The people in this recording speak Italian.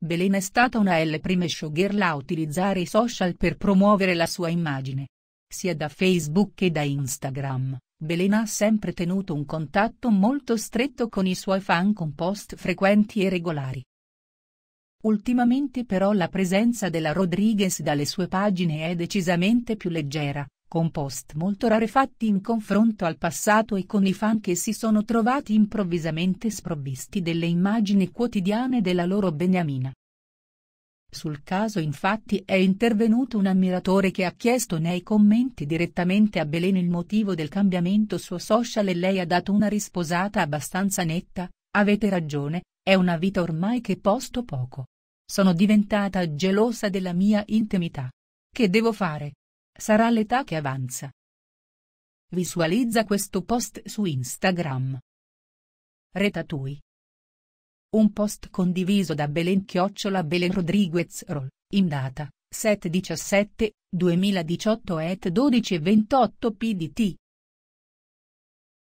Belen è stata una delle prime showgirl a utilizzare i social per promuovere la sua immagine. Sia da Facebook che da Instagram, Belen ha sempre tenuto un contatto molto stretto con i suoi fan con post frequenti e regolari. Ultimamente però la presenza della Rodriguez dalle sue pagine è decisamente più leggera, con post molto rarefatti in confronto al passato e con i fan che si sono trovati improvvisamente sprovvisti delle immagini quotidiane della loro beniamina. Sul caso infatti è intervenuto un ammiratore che ha chiesto nei commenti direttamente a Belene il motivo del cambiamento su social e lei ha dato una risposata abbastanza netta, avete ragione, è una vita ormai che posto poco. Sono diventata gelosa della mia intimità. Che devo fare? Sarà l'età che avanza. Visualizza questo post su Instagram. Retatui. Un post condiviso da Belen Chiocciola Belen Rodriguez Roll, in data 7-17-2018 et 12-28 pdt.